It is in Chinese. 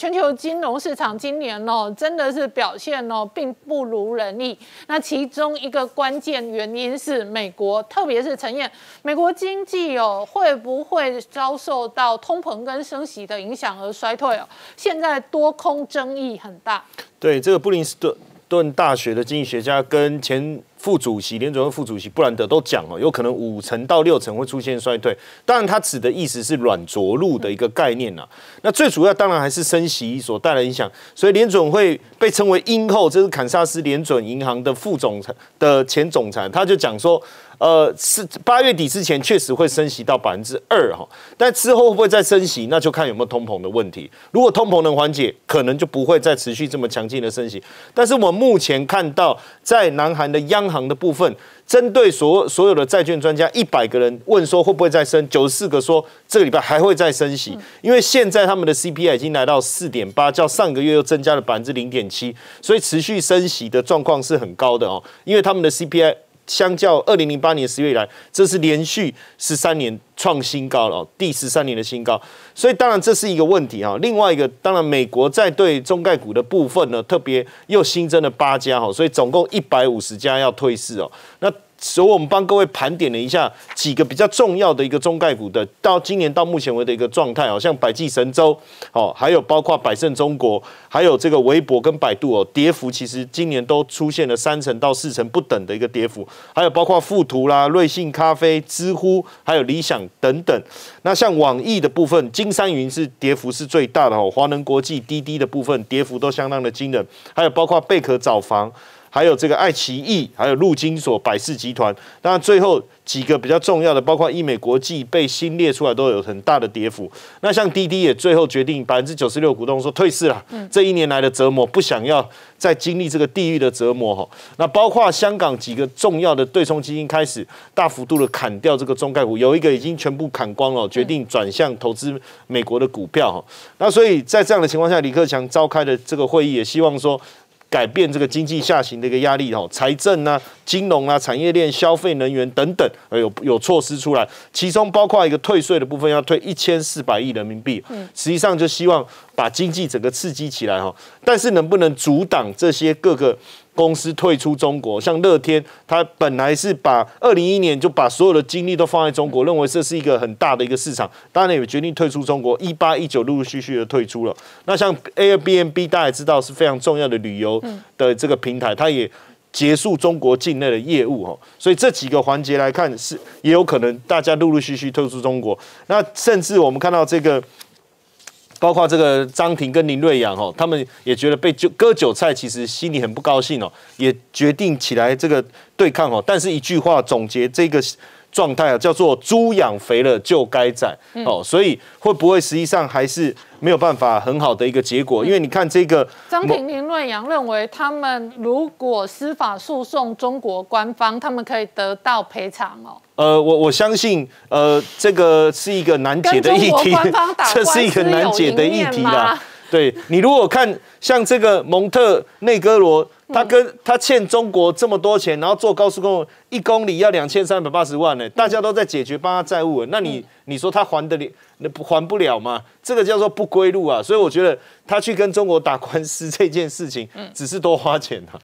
全球金融市场今年哦，真的是表现哦，并不如人意。那其中一个关键原因是美国，特别是陈燕，美国经济哦，会不会遭受到通膨跟升息的影响而衰退哦？现在多空争议很大。对，这个布林斯顿顿大学的经济学家跟前。副主席联准会副主席布兰德都讲哦，有可能五成到六成会出现衰退，当然他指的意思是软着陆的一个概念啊。那最主要当然还是升息所带来影响，所以联准会被称为鹰后，这是堪萨斯联准银行的副总裁的前总裁，他就讲说，呃，是八月底之前确实会升息到百分之二哈，但之后会不会再升息，那就看有没有通膨的问题。如果通膨能缓解，可能就不会再持续这么强劲的升息。但是我们目前看到在南韩的央，行的部分，针对所所有的债券专家一百个人问说会不会再升，九十四个说这个礼拜还会再升息，因为现在他们的 CPI 已经来到四点八，较上个月又增加了百分之零点七，所以持续升息的状况是很高的哦，因为他们的 CPI。相较二零零八年十月以来，这是连续十三年创新高了，第十三年的新高，所以当然这是一个问题啊。另外一个，当然美国在对中概股的部分呢，特别又新增了八家哈，所以总共一百五十家要退市哦。那。所以，我们帮各位盘点了一下几个比较重要的一个中概股的，到今年到目前为止的一个状态，好像百济神州哦，还有包括百胜中国，还有这个微博跟百度哦，跌幅其实今年都出现了三成到四成不等的一个跌幅，还有包括富途啦、瑞幸咖啡、知乎，还有理想等等。那像网易的部分，金山云是跌幅是最大的哦，华能国际、滴滴的部分跌幅都相当的惊人，还有包括贝壳找房。还有这个爱奇艺，还有陆金所、百事集团，当然最后几个比较重要的，包括易美国际被新列出来，都有很大的跌幅。那像滴滴也最后决定，百分之九十六股东说退市了。嗯，这一年来的折磨，不想要再经历这个地狱的折磨哈。那包括香港几个重要的对冲基金开始大幅度的砍掉这个中概股，有一个已经全部砍光了，决定转向投资美国的股票。那所以在这样的情况下，李克强召开的这个会议，也希望说。改变这个经济下行的一个压力哦，财政啊、金融啊、产业链、消费、能源等等，呃，有有措施出来，其中包括一个退税的部分，要退一千四百亿人民币。嗯，实际上就希望把经济整个刺激起来哈，但是能不能阻挡这些各个？公司退出中国，像乐天，它本来是把二零一一年就把所有的精力都放在中国，认为这是一个很大的一个市场，当然也决定退出中国。一八一九陆陆续续的退出了。那像 Airbnb，大家也知道是非常重要的旅游的这个平台，它也结束中国境内的业务所以这几个环节来看，是也有可能大家陆陆续续退出中国。那甚至我们看到这个。包括这个张庭跟林瑞阳哦，他们也觉得被割韭菜，其实心里很不高兴哦，也决定起来这个对抗哦。但是，一句话总结这个。状态啊，叫做猪养肥了就该宰哦，所以会不会实际上还是没有办法很好的一个结果？因为你看这个，张婷婷论扬认为，他们如果司法诉讼中国官方，他们可以得到赔偿哦。呃，我我相信，呃，这个是一个难解的议题，这是一个难解的议题啦。对你如果看像这个蒙特内哥罗。他跟他欠中国这么多钱，然后做高速公路一公里要两千三百八十万呢，大家都在解决帮他债务，那你你说他还得了？那不还不了吗？这个叫做不归路啊！所以我觉得他去跟中国打官司这件事情，只是多花钱啊。